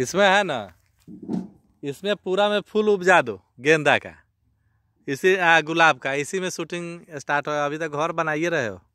इसमें है ना इसमें पूरा में फूल उपजा दो गेंदा का इसी गुलाब का इसी में शूटिंग स्टार्ट हो अभी तक घर बनाइए रहे हो